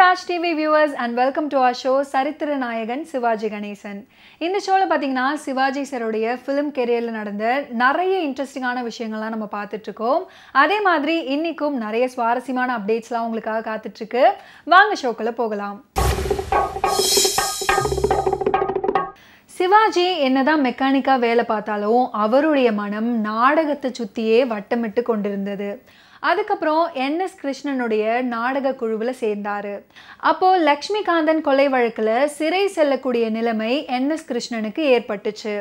Raj TV viewers and welcome to our show சரித்திர நாயகன் சிவாஜி கணேசன் இந்த ஷோவில் பார்த்தீங்கன்னா சிவாஜி சருடைய ஃபிலிம் கெரியரில் நடந்த நிறைய இன்ட்ரெஸ்டிங்கான விஷயங்கள்லாம் நம்ம பார்த்துட்ருக்கோம் அதே மாதிரி இன்றைக்கும் நிறைய சுவாரஸ்யமான அப்டேட்ஸ்லாம் உங்களுக்காக காத்துட்ருக்கு வாங்க ஷோக்குள்ளே போகலாம் சிவாஜி என்னதான் மெக்கானிக்காக வேலை பார்த்தாலும் அவருடைய மனம் நாடகத்தை சுற்றியே வட்டமிட்டு கொண்டிருந்தது அதுக்கப்புறம் என் எஸ் கிருஷ்ணனுடைய நாடக குழுவில் சேர்ந்தார் அப்போது லக்ஷ்மிகாந்தன் கொலை வழக்கில் சிறை செல்லக்கூடிய நிலைமை என் எஸ் கிருஷ்ணனுக்கு ஏற்பட்டுச்சு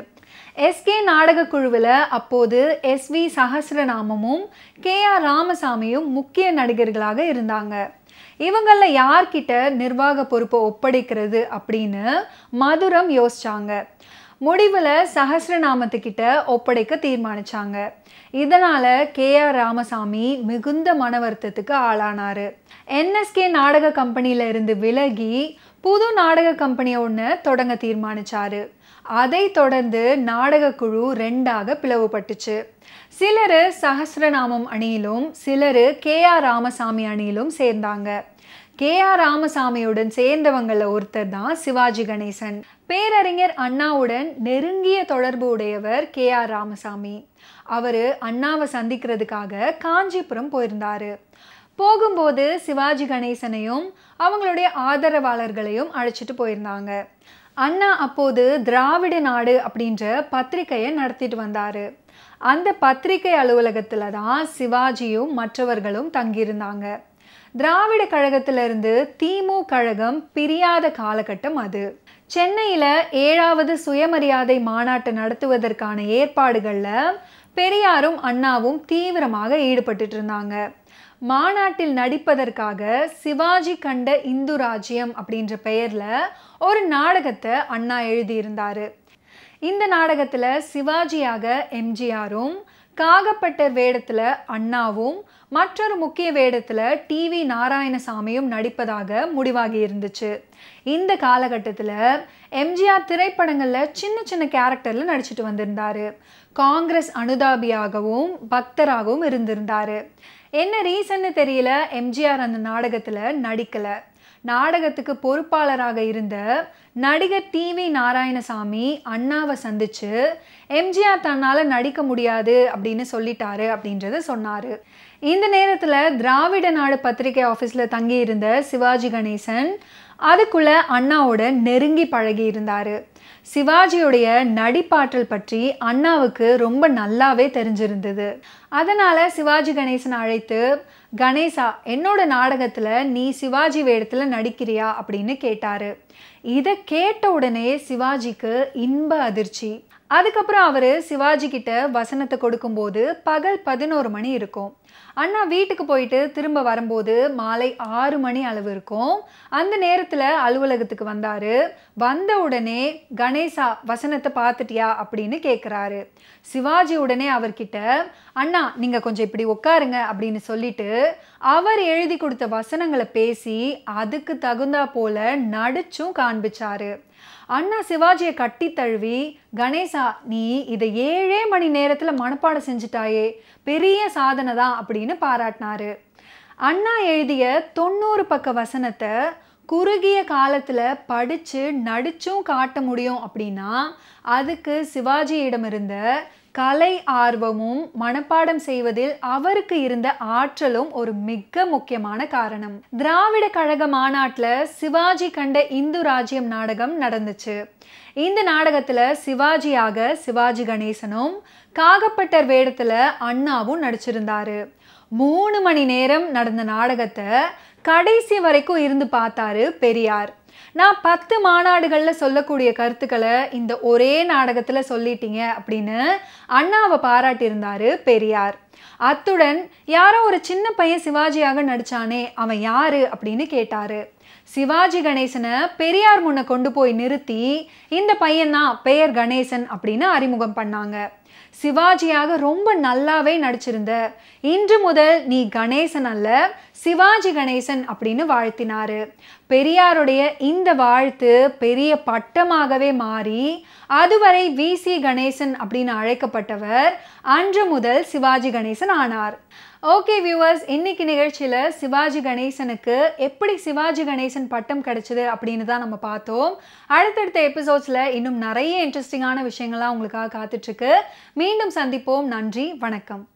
எஸ்கே நாடக குழுவில் அப்போது எஸ் வி சஹசிரநாமமும் கே ஆர் ராமசாமியும் முக்கிய நடிகர்களாக இருந்தாங்க இவங்களில் யார்கிட்ட நிர்வாக பொறுப்பை ஒப்படைக்கிறது அப்படின்னு மதுரம் யோசிச்சாங்க முடிவில் சஹசிரநாமத்துக்கிட்ட ஒப்படைக்க தீர்மானித்தாங்க இதனால் கே ஆர் ராமசாமி மிகுந்த மன வருத்தத்துக்கு ஆளானார் என்எஸ்கே நாடக கம்பெனியில் இருந்து விலகி புது நாடக கம்பெனியை ஒன்று தொடங்க தீர்மானித்தார் அதை தொடர்ந்து நாடக குழு ரெண்டாக பிளவுபட்டுச்சு சிலர் சஹசிரநாமம் அணியிலும் சிலர் கே ஆர் ராமசாமி அணியிலும் சேர்ந்தாங்க கே ஆர் ராமசாமியுடன் சேர்ந்தவங்கள ஒருத்தர் தான் சிவாஜி கணேசன் பேரறிஞர் அண்ணாவுடன் நெருங்கிய தொடர்பு உடையவர் கே ஆர் ராமசாமி அவர் அண்ணாவை சந்திக்கிறதுக்காக காஞ்சிபுரம் போயிருந்தார் போகும்போது சிவாஜி கணேசனையும் அவங்களுடைய ஆதரவாளர்களையும் அழைச்சிட்டு போயிருந்தாங்க அண்ணா அப்போது திராவிட நாடு அப்படின்ற பத்திரிகையை நடத்திட்டு வந்தார் அந்த பத்திரிகை அலுவலகத்தில் தான் சிவாஜியும் மற்றவர்களும் தங்கியிருந்தாங்க திராவிட கழகத்திலிருந்து திமு கழகம் பிரியாத காலகட்டம் அது சென்னையில் ஏழாவது சுயமரியாதை மாநாட்டை நடத்துவதற்கான ஏற்பாடுகளில் பெரியாரும் அண்ணாவும் தீவிரமாக ஈடுபட்டு இருந்தாங்க மாநாட்டில் நடிப்பதற்காக சிவாஜி கண்ட இந்து ராஜ்யம் அப்படின்ற பெயரில் ஒரு நாடகத்தை அண்ணா எழுதியிருந்தார் இந்த நாடகத்தில் சிவாஜியாக எம்ஜிஆரும் காகப்பட்டர் வேடத்தில் அண்ணாவும் மற்றொரு முக்கிய வேடத்தில் டிவி நாராயணசாமியும் நடிப்பதாக முடிவாகி இருந்துச்சு இந்த காலகட்டத்தில் எம்ஜிஆர் திரைப்படங்களில் சின்ன சின்ன கேரக்டரில் நடிச்சிட்டு வந்திருந்தார் காங்கிரஸ் அனுதாபியாகவும் பக்தராகவும் இருந்திருந்தார் என்ன ரீசன்னு தெரியல எம்ஜிஆர் அந்த நாடகத்தில் நடிக்கலை நாடகத்துக்கு பொறுப்பாளராக இருந்த நடிகர் டி வி நாராயணசாமி அண்ணாவை சந்தித்து எம்ஜிஆர் தன்னால் நடிக்க முடியாது அப்படின்னு சொல்லிட்டாரு அப்படின்றத சொன்னார் இந்த நேரத்தில் திராவிட நாடு பத்திரிகை ஆஃபீஸில் தங்கியிருந்த சிவாஜி கணேசன் அதுக்குள்ளே அண்ணாவோட நெருங்கி பழகி இருந்தார் சிவாஜியுடைய நடிப்பாற்றல் பற்றி அண்ணாவுக்கு ரொம்ப நல்லாவே தெரிஞ்சிருந்தது அதனால் சிவாஜி கணேசன் அழைத்து கணேசா என்னோட நாடகத்தில் நீ சிவாஜி வேடத்தில் நடிக்கிறியா அப்படின்னு கேட்டார் இதை கேட்ட உடனே சிவாஜிக்கு இன்ப அதிர்ச்சி அதுக்கப்புறம் அவர் சிவாஜி கிட்ட வசனத்தை கொடுக்கும்போது பகல் பதினோரு மணி இருக்கும் அண்ணா வீட்டுக்கு போயிட்டு திரும்ப வரும்போது மாலை ஆறு மணி அளவு இருக்கும் அந்த நேரத்தில் அலுவலகத்துக்கு வந்தார் வந்த உடனே கணேசா வசனத்தை பார்த்துட்டியா அப்படின்னு கேட்குறாரு சிவாஜி உடனே அவர்கிட்ட அண்ணா நீங்கள் கொஞ்சம் இப்படி உட்காருங்க அப்படின்னு சொல்லிட்டு அவர் எழுதி கொடுத்த வசனங்களை பேசி அதுக்கு தகுந்தா போல நடிச்சும் காண்பிச்சாரு அண்ணா சிவாஜியை கட்டி தழுவி கணேசா நீ இதை ஏழே மணி நேரத்தில் மனப்பாடம் செஞ்சிட்டாயே பெரிய சாதனை தான் அப்படின்னு பாராட்டினாரு அண்ணா எழுதிய தொண்ணூறு பக்க வசனத்தை குறுகிய காலத்தில் படித்து நடிச்சும் காட்ட முடியும் அப்படின்னா அதுக்கு சிவாஜியிடமிருந்த கலை ஆர்வமும் மனப்பாடம் செய்வதில் அவருக்கு இருந்த ஆற்றலும் ஒரு மிக முக்கியமான காரணம் திராவிட கழக மாநாட்டில் சிவாஜி கண்ட இந்து ராஜ்யம் நாடகம் நடந்துச்சு இந்த நாடகத்தில் சிவாஜியாக சிவாஜி கணேசனும் காகப்பட்டர் வேடத்தில் அண்ணாவும் நடிச்சிருந்தாரு மூணு மணி நேரம் நடந்த நாடகத்தை கடைசி வரைக்கும் இருந்து பார்த்தாரு பெரியார் நான் பத்து மாநாடுகளில் சொல்லக்கூடிய கருத்துக்களை இந்த ஒரே நாடகத்தில் சொல்லிட்டீங்க அப்படின்னு அண்ணாவை பாராட்டியிருந்தார் பெரியார் அத்துடன் யாரோ ஒரு சின்ன பையன் சிவாஜியாக நடித்தானே அவன் யாரு அப்படின்னு கேட்டாரு சிவாஜி கணேசனை பெரியார் முன்ன கொண்டு போய் நிறுத்தி இந்த பையன் தான் பெயர் கணேசன் அப்படின்னு அறிமுகம் பண்ணாங்க சிவாஜியாக ரொம்ப நல்லாவே நடிச்சிருந்த இன்று முதல் நீ கணேசன் அல்ல சிவாஜி கணேசன் அப்படின்னு வாழ்த்தினாரு பெரியாருடைய இந்த வாழ்த்து பெரிய பட்டமாகவே மாறி அதுவரை வி சி கணேசன் அப்படின்னு அழைக்கப்பட்டவர் அன்று முதல் சிவாஜி கணேசன் ஆனார் ஓகே வியூவர்ஸ் இன்னைக்கு நிகழ்ச்சியில் சிவாஜி கணேசனுக்கு எப்படி சிவாஜி கணேசன் பட்டம் கிடைச்சது அப்படின்னு தான் நம்ம பார்த்தோம் அடுத்தடுத்த எபிசோட்ஸில் இன்னும் நிறைய இன்ட்ரெஸ்டிங்கான விஷயங்கள்லாம் உங்களுக்காக காத்துட்ருக்கு மீண்டும் சந்திப்போம் நன்றி வணக்கம்